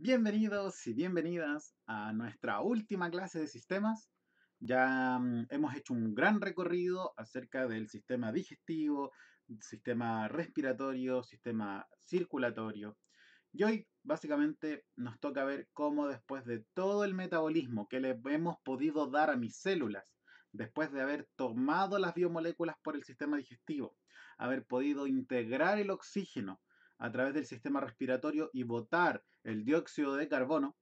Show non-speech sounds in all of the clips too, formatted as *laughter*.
Bienvenidos y bienvenidas a nuestra última clase de sistemas. Ya mm, hemos hecho un gran recorrido acerca del sistema digestivo, sistema respiratorio, sistema circulatorio. Y hoy básicamente nos toca ver cómo después de todo el metabolismo que le hemos podido dar a mis células, después de haber tomado las biomoléculas por el sistema digestivo, haber podido integrar el oxígeno, a través del sistema respiratorio y botar el dióxido de carbono,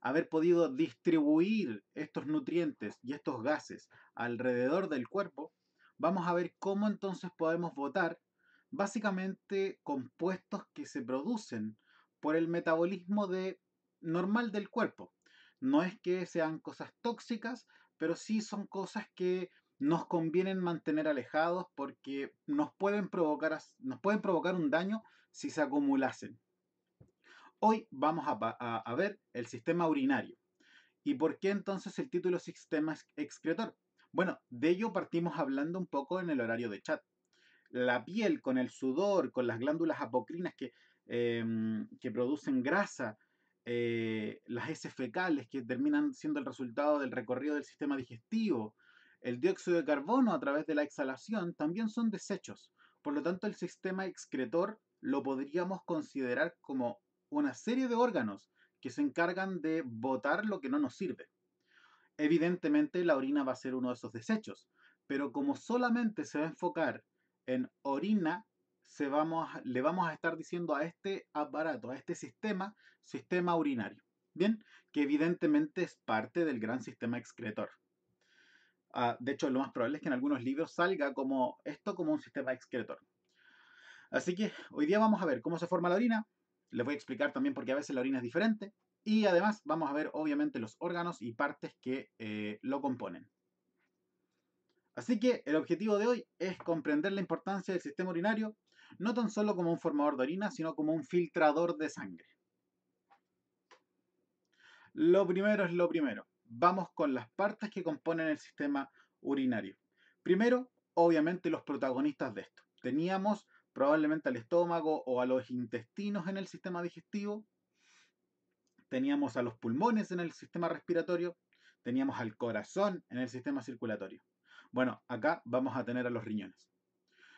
haber podido distribuir estos nutrientes y estos gases alrededor del cuerpo, vamos a ver cómo entonces podemos botar básicamente compuestos que se producen por el metabolismo normal del cuerpo. No es que sean cosas tóxicas, pero sí son cosas que nos convienen mantener alejados porque nos pueden provocar, nos pueden provocar un daño si se acumulasen. Hoy vamos a, ver el sistema urinario. ¿Y por qué entonces el título sistema excretor? Bueno, de ello partimos hablando un poco en el horario de chat. La piel con el sudor, con las glándulas apocrinas que, em, que producen grasa, eh, las heces fecales que terminan siendo el resultado del recorrido del sistema digestivo, el dióxido de carbono a través de la exhalación también son desechos. Por lo tanto, el sistema excretor lo podríamos considerar como una serie de órganos que se encargan de botar lo que no nos sirve. Evidentemente, la orina va a ser uno de esos desechos, pero como solamente se va a enfocar en orina, se le vamos a estar diciendo a este aparato, a este sistema, sistema urinario. Bien, que evidentemente es parte del gran sistema excretor. Ah, de hecho, lo más probable es que en algunos libros salga como esto como un sistema excretor. Así que hoy día vamos a ver cómo se forma la orina. Les voy a explicar también porque a veces la orina es diferente. Y además vamos a ver obviamente los órganos y partes que eh, lo componen. Así que el objetivo de hoy es comprender la importancia del sistema urinario, no tan solo como un formador de orina, sino como un filtrador de sangre. Lo primero es lo primero vamos con las partes que componen el sistema urinario. Primero, obviamente, los protagonistas de esto. Teníamos probablemente al estómago o a los intestinos en el sistema digestivo, teníamos a los pulmones en el sistema respiratorio, teníamos al corazón en el sistema circulatorio. Bueno, acá vamos a tener a los riñones.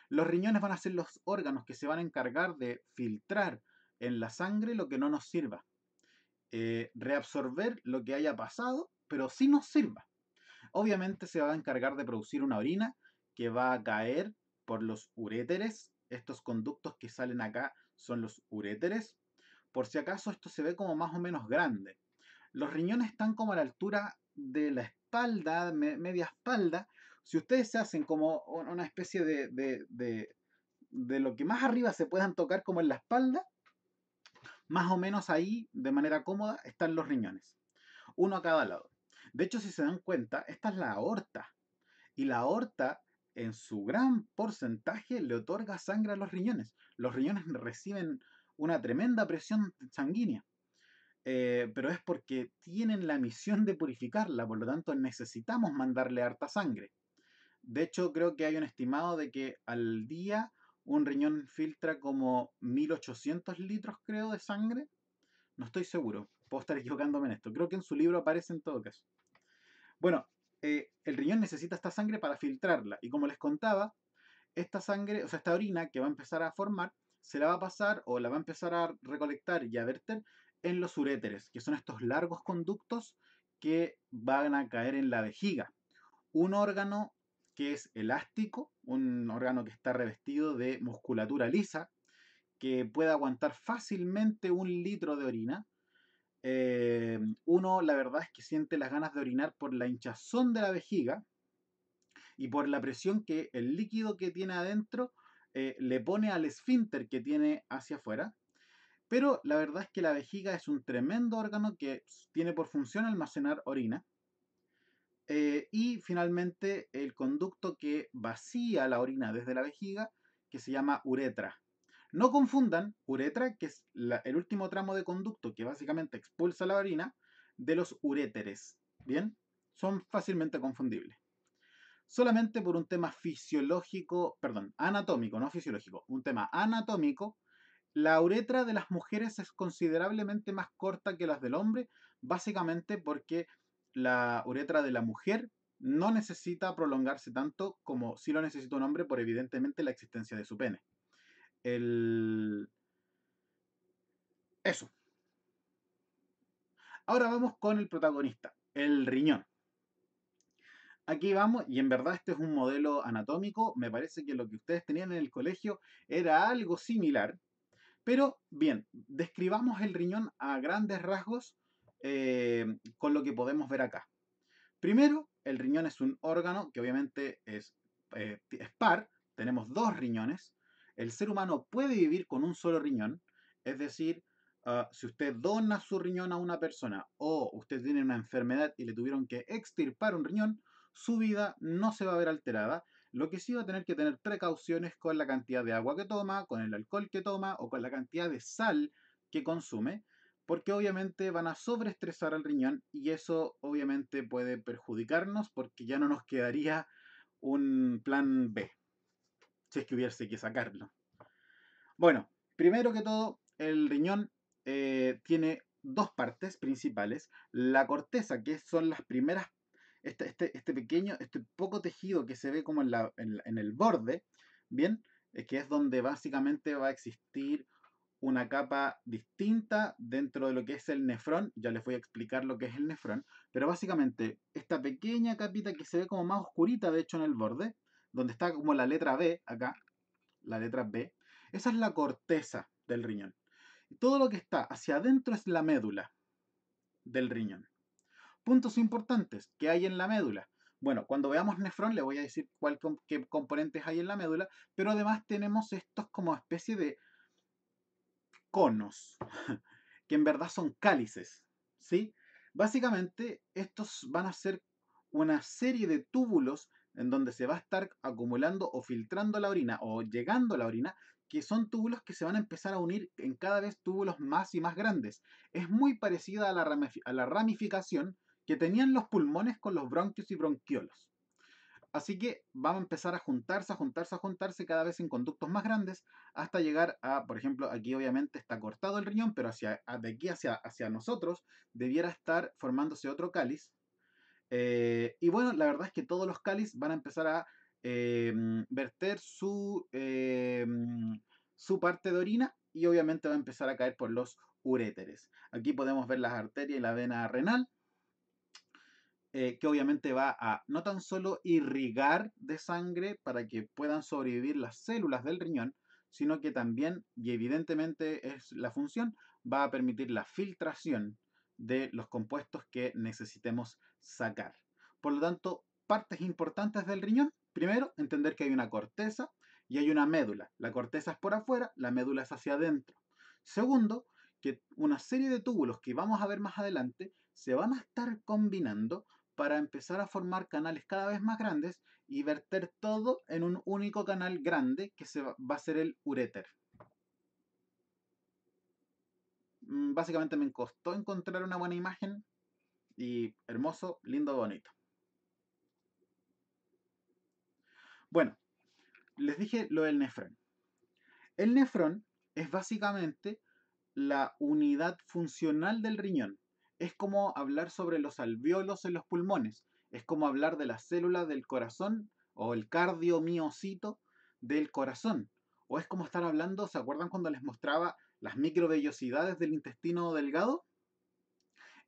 Los riñones van a ser los órganos que se van a encargar de filtrar en la sangre lo que no nos sirva, eh, reabsorber lo que haya pasado pero sí nos sirva. Obviamente se va a encargar de producir una orina que va a caer por los uréteres. Estos conductos que salen acá son los uréteres. Por si acaso esto se ve como más o menos grande. Los riñones están como a la altura de la espalda, media espalda. Si ustedes se hacen como una especie de, de, de lo que más arriba se puedan tocar como en la espalda, más o menos ahí, de manera cómoda, están los riñones. Uno a cada lado. De hecho, si se dan cuenta, esta es la aorta. Y la aorta, en su gran porcentaje, le otorga sangre a los riñones. Los riñones reciben una tremenda presión sanguínea. Eh, pero es porque tienen la misión de purificarla, por lo tanto necesitamos mandarle harta sangre. De hecho, creo que hay un estimado de que al día un riñón filtra como 1800 litros, creo, de sangre. No estoy seguro, puedo estar equivocándome en esto. Creo que en su libro aparece en todo caso. Bueno, eh, el riñón necesita esta sangre para filtrarla. Y como les contaba, esta sangre, o sea, esta orina que va a empezar a formar, se la va a pasar o la va a empezar a recolectar y a verter en los uréteres, que son estos largos conductos que van a caer en la vejiga. Un órgano que es elástico, un órgano que está revestido de musculatura lisa, que puede aguantar fácilmente un litro de orina eh, uno, la verdad es que siente las ganas de orinar por la hinchazón de la vejiga y por la presión que el líquido que tiene adentro eh, le pone al esfínter que tiene hacia afuera. Pero la verdad es que la vejiga es un tremendo órgano que tiene por función almacenar orina. Eh, y finalmente el conducto que vacía la orina desde la vejiga, que se llama uretra. No confundan uretra, que es el último tramo de conducto que básicamente expulsa la orina, de los uréteres. Bien, son fácilmente confundibles. Solamente por un tema fisiológico, perdón, anatómico, no fisiológico, un tema anatómico, la uretra de las mujeres es considerablemente más corta que las del hombre, básicamente porque la uretra de la mujer no necesita prolongarse tanto como si lo necesita un hombre por evidentemente la existencia de su pene. Eso. Ahora vamos con el protagonista, el riñón. Aquí vamos, y en verdad este es un modelo anatómico, me parece que lo que ustedes tenían en el colegio era algo similar, pero bien, describamos el riñón a grandes rasgos eh, con lo que podemos ver acá. Primero, el riñón es un órgano que obviamente es eh, par, tenemos dos riñones, el ser humano puede vivir con un solo riñón, es decir, ah, si usted dona su riñón a una persona o usted tiene una enfermedad y le tuvieron que extirpar un riñón, su vida no se va a ver alterada, lo que sí va a tener que tener precauciones con la cantidad de agua que toma, con el alcohol que toma o con la cantidad de sal que consume, porque obviamente van a sobreestresar al riñón y eso obviamente puede perjudicarnos porque ya no nos quedaría un plan B si es que hubiese que sacarlo. Bueno, primero que todo, el riñón eh, tiene dos partes principales. La corteza, que son las primeras, este, este, este pequeño, este poco tejido que se ve como en, el borde, ¿bien? Es que es donde básicamente va a existir una capa distinta dentro de lo que es el nefrón. Ya les voy a explicar lo que es el nefrón. Pero básicamente, esta pequeña capita que se ve como más oscurita, de hecho, en el borde, donde está como la letra B, acá, la letra B, esa es la corteza del riñón. Y todo lo que está hacia adentro es la médula del riñón. Puntos importantes que hay en la médula. Bueno, cuando veamos nefrón le voy a decir qué componentes hay en la médula, pero además tenemos estos como especie de conos, *laughs* que en verdad son cálices, ¿sí? Básicamente estos van a ser una serie de túbulos en donde se va a estar acumulando o filtrando la orina o llegando la orina, que son túbulos que se van a empezar a unir en cada vez túbulos más y más grandes. Es muy parecida a la, ramificación que tenían los pulmones con los bronquios y bronquiolos. Así que van a empezar a juntarse, a juntarse, a juntarse cada vez en conductos más grandes hasta llegar a, por ejemplo, aquí obviamente está cortado el riñón, pero hacia, de aquí hacia, hacia nosotros debiera estar formándose otro cáliz eh, y bueno, la verdad es que todos los cáliz van a empezar a eh, verter su, eh, su parte de orina y obviamente va a empezar a caer por los uréteres. Aquí podemos ver las arterias y la vena renal, que obviamente va a no tan solo irrigar de sangre para que puedan sobrevivir las células del riñón, sino que también, y evidentemente es la función, va a permitir la filtración de los compuestos que necesitemos sacar. Por lo tanto, partes importantes del riñón. Primero, entender que hay una corteza y hay una médula. La corteza es por afuera, la médula es hacia adentro. Segundo, que una serie de túbulos que vamos a ver más adelante se van a estar combinando para empezar a formar canales cada vez más grandes y verter todo en un único canal grande que se va, a ser el ureter. Mm, básicamente me costó encontrar una buena imagen y hermoso, lindo, bonito. Bueno, les dije lo del nefrón. El nefrón es básicamente la unidad funcional del riñón. Es como hablar sobre los alveolos en los pulmones. Es como hablar de la célula del corazón o el cardiomiocito del corazón. O es como estar hablando, ¿se acuerdan cuando les mostraba las microvellosidades del intestino delgado,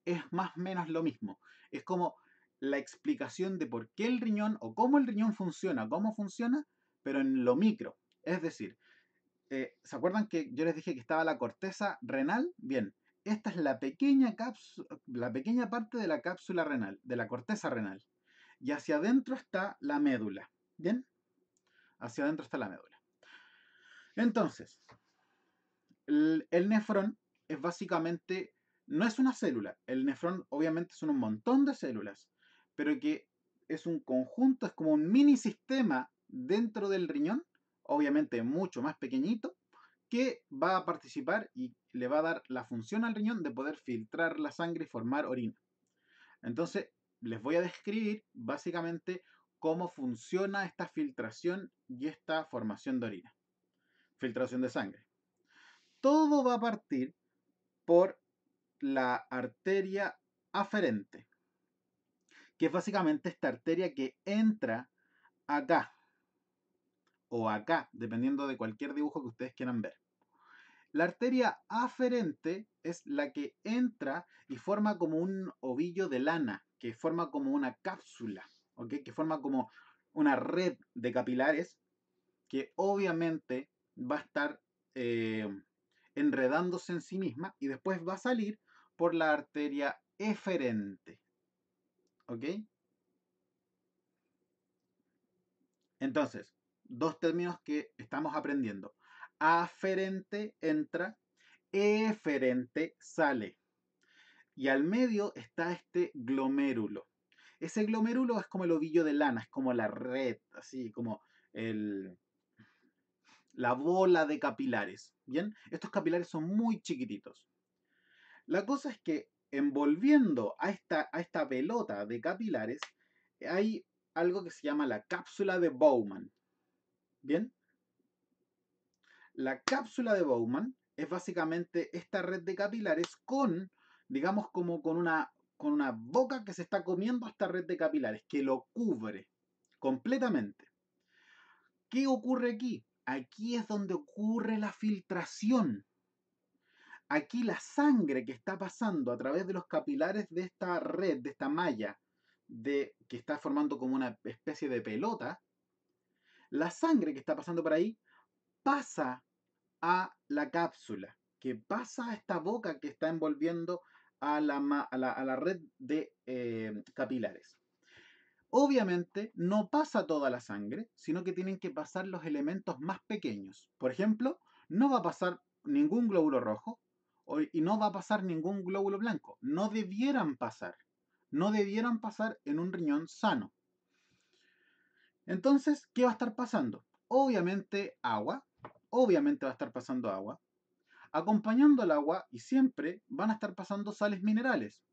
es más o menos lo mismo. Es como la explicación de por qué el riñón o cómo el riñón funciona, cómo funciona, pero en lo micro. Es decir, eh, ¿se acuerdan que yo les dije que estaba la corteza renal? Bien, esta es la pequeña, la pequeña parte de la cápsula renal, de la corteza renal. Y hacia adentro está la médula. ¿Bien? Hacia adentro está la médula. Entonces, el, nefrón es básicamente, no es una célula, el nefrón obviamente son un montón de células, pero que es un conjunto, es como un mini sistema dentro del riñón, obviamente mucho más pequeñito, que va a participar y le va a dar la función al riñón de poder filtrar la sangre y formar orina. Entonces, les voy a describir básicamente cómo funciona esta filtración y esta formación de orina, filtración de sangre todo va a partir por la arteria aferente, que es básicamente esta arteria que entra acá o acá, dependiendo de cualquier dibujo que ustedes quieran ver. La arteria aferente es la que entra y forma como un ovillo de lana, que forma como una cápsula, que forma como una red de capilares, que obviamente va a estar eh, enredándose en sí misma y después va a salir por la arteria eferente. ¿Ok? Entonces, dos términos que estamos aprendiendo. Aferente entra, eferente sale. Y al medio está este glomérulo. Ese glomérulo es como el ovillo de lana, es como la red, así como la bola de capilares. ¿Bien? Estos capilares son muy chiquititos. La cosa es que envolviendo a esta, a esta pelota de capilares hay algo que se llama la cápsula de Bowman. ¿Bien? La cápsula de Bowman es básicamente esta red de capilares con, digamos, como con una, con una boca que se está comiendo esta red de capilares, que lo cubre completamente. ¿Qué ocurre aquí? Aquí es donde ocurre la filtración. Aquí la sangre que está pasando a través de los capilares de esta red, de esta malla, de, que está formando como una especie de pelota, la sangre que está pasando por ahí pasa a la cápsula, que pasa a esta boca que está envolviendo a la, a la, red de eh, capilares. Obviamente no pasa toda la sangre, sino que tienen que pasar los elementos más pequeños. Por ejemplo, no va a pasar ningún glóbulo rojo y no va a pasar ningún glóbulo blanco. No debieran pasar. No debieran pasar en un riñón sano. Entonces, ¿qué va a estar pasando? Obviamente agua. Obviamente va a estar pasando agua. Acompañando el agua y siempre van a estar pasando sales minerales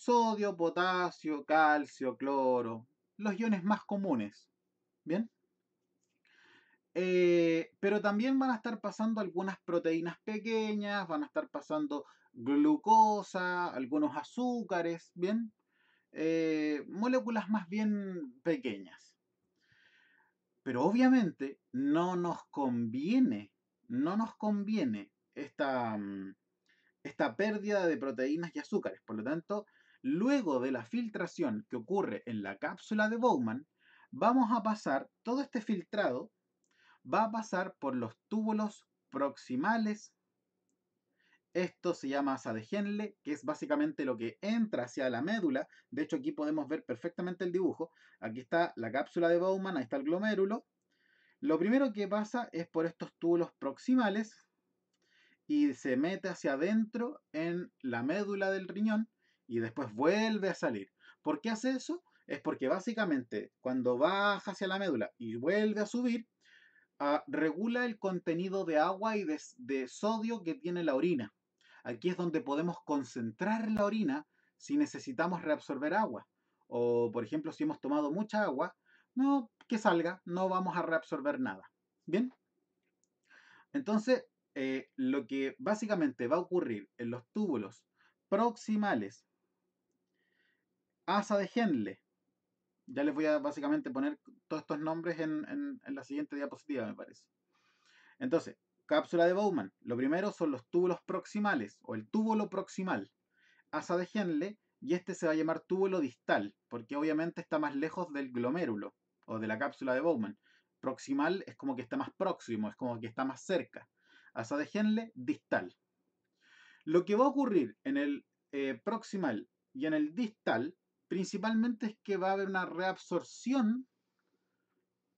sodio, potasio, calcio, cloro, los iones más comunes. ¿Bien? Eh, pero también van a estar pasando algunas proteínas pequeñas, van a estar pasando glucosa, algunos azúcares, ¿bien? Eh, moléculas más bien pequeñas. Pero obviamente no nos conviene, no nos conviene esta, mm, esta pérdida de proteínas y azúcares. Por lo tanto, Luego de la filtración que ocurre en la cápsula de Bowman, vamos a pasar, todo este filtrado va a pasar por los túbulos proximales. Esto se llama asa de Henle, que es básicamente lo que entra hacia la médula. De hecho, aquí podemos ver perfectamente el dibujo. Aquí está la cápsula de Bowman, ahí está el glomérulo. Lo primero que pasa es por estos túbulos proximales y se mete hacia adentro en la médula del riñón y después vuelve a salir. ¿Por qué hace eso? Es porque básicamente cuando baja hacia la médula y vuelve a subir, ah, regula el contenido de agua y de, sodio que tiene la orina. Aquí es donde podemos concentrar la orina si necesitamos reabsorber agua. O, por ejemplo, si hemos tomado mucha agua, no que salga, no vamos a reabsorber nada. Bien. Entonces, eh, lo que básicamente va a ocurrir en los túbulos proximales Asa de Henle. Ya les voy a básicamente poner todos estos nombres en, la siguiente diapositiva, me parece. Entonces, cápsula de Bowman. Lo primero son los túbulos proximales o el túbulo proximal. Asa de Henle y este se va a llamar túbulo distal porque obviamente está más lejos del glomérulo o de la cápsula de Bowman. Proximal es como que está más próximo, es como que está más cerca. Asa de Henle, distal. Lo que va a ocurrir en el eh, proximal y en el distal principalmente es que va a haber una reabsorción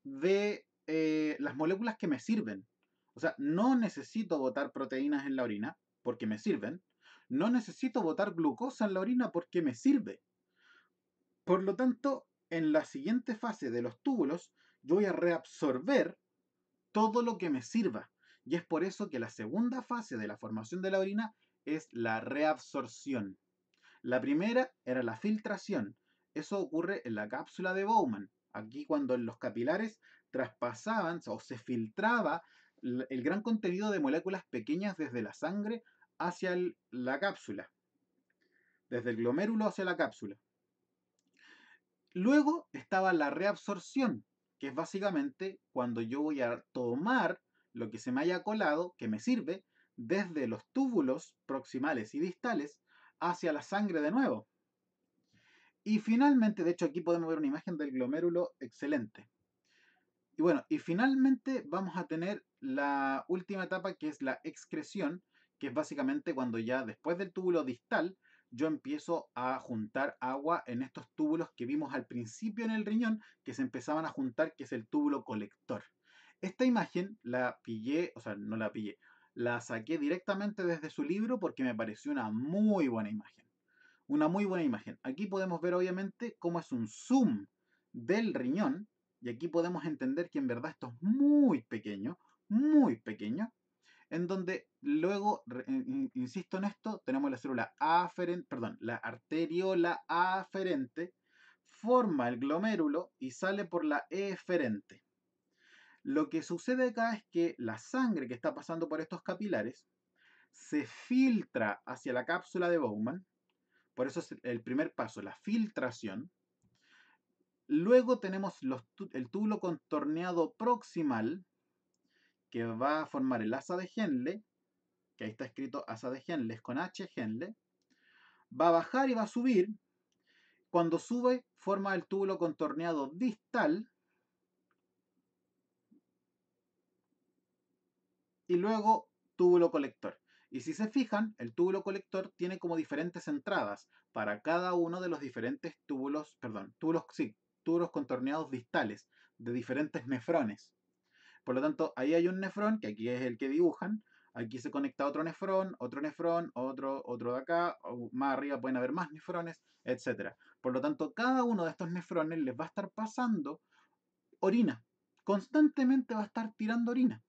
de eh, las moléculas que me sirven. O sea, no necesito botar proteínas en la orina porque me sirven. No necesito botar glucosa en la orina porque me sirve. Por lo tanto, en la siguiente fase de los túbulos, yo voy a reabsorber todo lo que me sirva. Y es por eso que la segunda fase de la formación de la orina es la reabsorción. La primera era la filtración. Eso ocurre en la cápsula de Bowman, aquí cuando los capilares traspasaban o se filtraba el gran contenido de moléculas pequeñas desde la sangre hacia la cápsula, desde el glomérulo hacia la cápsula. Luego estaba la reabsorción, que es básicamente cuando yo voy a tomar lo que se me haya colado, que me sirve, desde los túbulos proximales y distales hacia la sangre de nuevo. Y finalmente, de hecho aquí podemos ver una imagen del glomérulo excelente. Y bueno, y finalmente vamos a tener la última etapa que es la excreción, que es básicamente cuando ya después del túbulo distal yo empiezo a juntar agua en estos túbulos que vimos al principio en el riñón, que se empezaban a juntar, que es el túbulo colector. Esta imagen la pillé, o sea, no la pillé, la saqué directamente desde su libro porque me pareció una muy buena imagen. Una muy buena imagen. Aquí podemos ver obviamente cómo es un zoom del riñón y aquí podemos entender que en verdad esto es muy pequeño, muy pequeño, en donde luego, insisto en esto, tenemos la célula aferente, perdón, la arteriola aferente, forma el glomérulo y sale por la eferente. Lo que sucede acá es que la sangre que está pasando por estos capilares se filtra hacia la cápsula de Bowman, por eso es el primer paso, la filtración. Luego tenemos el túbulo contorneado proximal, que va a formar el asa de Henle, que ahí está escrito asa de Henle, es con H Henle. Va a bajar y va a subir. Cuando sube, forma el túbulo contorneado distal, y luego túbulo colector. Y si se fijan, el túbulo colector tiene como diferentes entradas para cada uno de los diferentes túbulos, perdón, túbulos, sí, túbulos contorneados distales de diferentes nefrones. Por lo tanto, ahí hay un nefrón, que aquí es el que dibujan, aquí se conecta otro nefrón, otro nefrón, otro, otro de acá, más arriba pueden haber más nefrones, etc. Por lo tanto, cada uno de estos nefrones les va a estar pasando orina, constantemente va a estar tirando orina.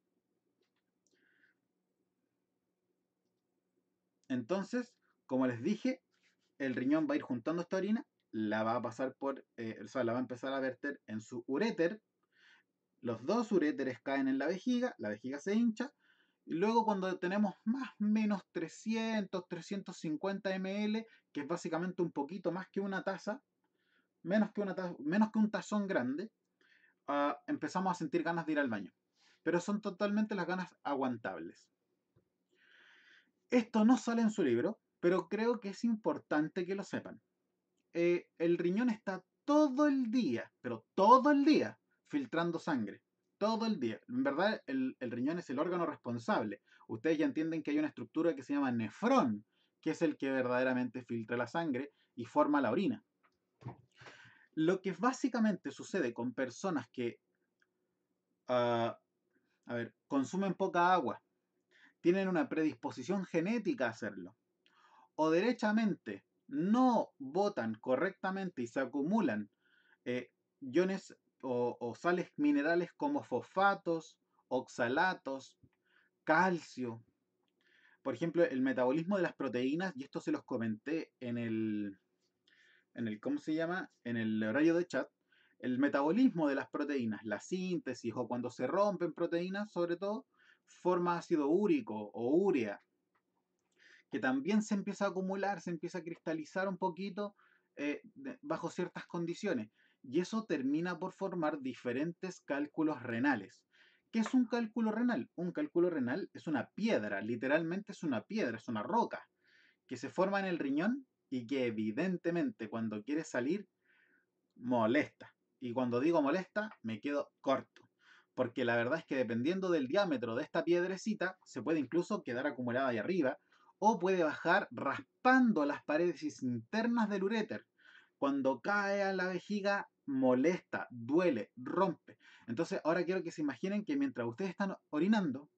Entonces, como les dije, el riñón va a ir juntando esta orina, la va a pasar por, eh, o sea, la va a empezar a verter en su uréter. Los dos uréteres caen en la vejiga, la vejiga se hincha. Y luego cuando tenemos más o menos 300, 350 ml, que es básicamente un poquito más que una taza, menos que, menos que un tazón grande, ah, empezamos a sentir ganas de ir al baño. Pero son totalmente las ganas aguantables. Esto no sale en su libro, pero creo que es importante que lo sepan. Eh, el riñón está todo el día, pero todo el día, filtrando sangre. Todo el día. En verdad, el, riñón es el órgano responsable. Ustedes ya entienden que hay una estructura que se llama nefrón, que es el que verdaderamente filtra la sangre y forma la orina. Lo que básicamente sucede con personas que, ah, a ver, consumen poca agua, tienen una predisposición genética a hacerlo. O derechamente no botan correctamente y se acumulan eh, iones o, sales minerales como fosfatos, oxalatos, calcio. Por ejemplo, el metabolismo de las proteínas, y esto se los comenté en el, en el ¿cómo se llama? En el horario de chat, el metabolismo de las proteínas, la síntesis o cuando se rompen proteínas, sobre todo, forma ácido úrico o urea, que también se empieza a acumular, se empieza a cristalizar un poquito eh, bajo ciertas condiciones. Y eso termina por formar diferentes cálculos renales. ¿Qué es un cálculo renal? Un cálculo renal es una piedra, literalmente es una piedra, es una roca, que se forma en el riñón y que evidentemente cuando quiere salir molesta. Y cuando digo molesta, me quedo corto porque la verdad es que dependiendo del diámetro de esta piedrecita, se puede incluso quedar acumulada ahí arriba, o puede bajar raspando las paredes internas del uréter. Cuando cae a la vejiga, molesta, duele, rompe. Entonces, ahora quiero que se imaginen que mientras ustedes están orinando,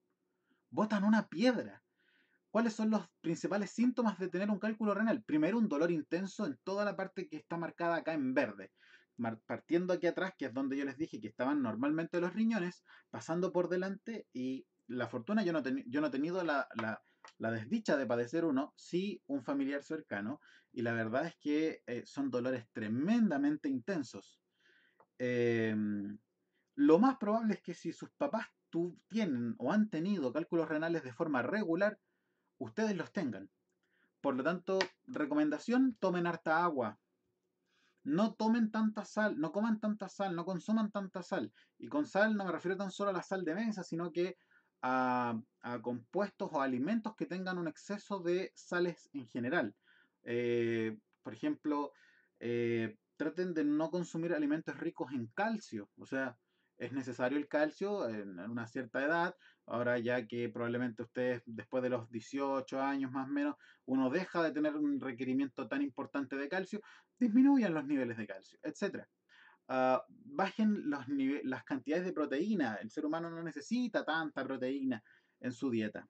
botan una piedra. ¿Cuáles son los principales síntomas de tener un cálculo renal? Primero, un dolor intenso en toda la parte que está marcada acá en verde partiendo aquí atrás, que es donde yo les dije que estaban normalmente los riñones, pasando por delante y la fortuna, yo no, yo no he tenido la, desdicha de padecer uno, sí un familiar cercano, y la verdad es que eh, son dolores tremendamente intensos. Em, lo más probable es que si sus papás tienen o han tenido cálculos renales de forma regular, ustedes los tengan. Por lo tanto, recomendación, tomen harta agua, no tomen tanta sal, no coman tanta sal, no consuman tanta sal. Y con sal no me refiero tan solo a la sal de mesa, sino que a, compuestos o alimentos que tengan un exceso de sales en general. Eh, por ejemplo, eh, traten de no consumir alimentos ricos en calcio. O sea, es necesario el calcio en, una cierta edad. Ahora ya que probablemente ustedes después de los 18 años más o menos, uno deja de tener un requerimiento tan importante de calcio, disminuyan los niveles de calcio, etc. Ah, bajen los las cantidades de proteína. El ser humano no necesita tanta proteína en su dieta.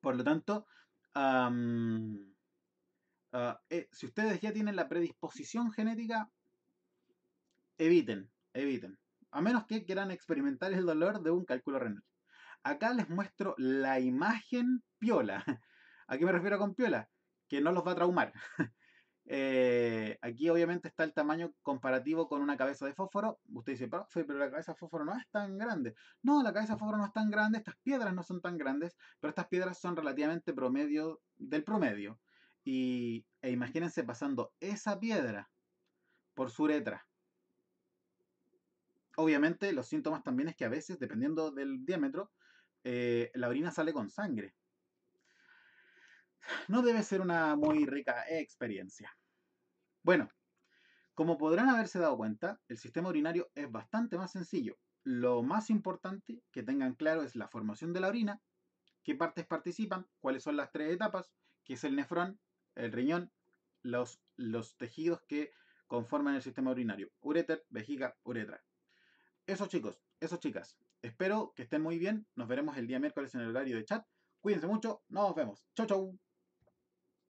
Por lo tanto, ah, eh, si ustedes ya tienen la predisposición genética, eviten, eviten a menos que quieran experimentar el dolor de un cálculo renal. Acá les muestro la imagen piola. *laughs* ¿A qué me refiero con piola? Que no los va a traumar. *laughs* Eh, aquí obviamente está el tamaño comparativo con una cabeza de fósforo. Usted dice, pero la cabeza de fósforo no es tan grande. No, la cabeza de fósforo no es tan grande, estas piedras no son tan grandes, pero estas piedras son relativamente promedio del promedio. Y e imagínense pasando esa piedra por su uretra. Obviamente, los síntomas también es que a veces, dependiendo del diámetro, eh, la orina sale con sangre. No debe ser una muy rica experiencia. Bueno, como podrán haberse dado cuenta, el sistema urinario es bastante más sencillo. Lo más importante que tengan claro es la formación de la orina, qué partes participan, cuáles son las tres etapas, que es el nefrón, el riñón, los, los tejidos que conforman el sistema urinario, ureter, vejiga, uretra. Eso chicos, eso chicas. Espero que estén muy bien. Nos veremos el día miércoles en el horario de chat. Cuídense mucho. Nos vemos. Chau, chau.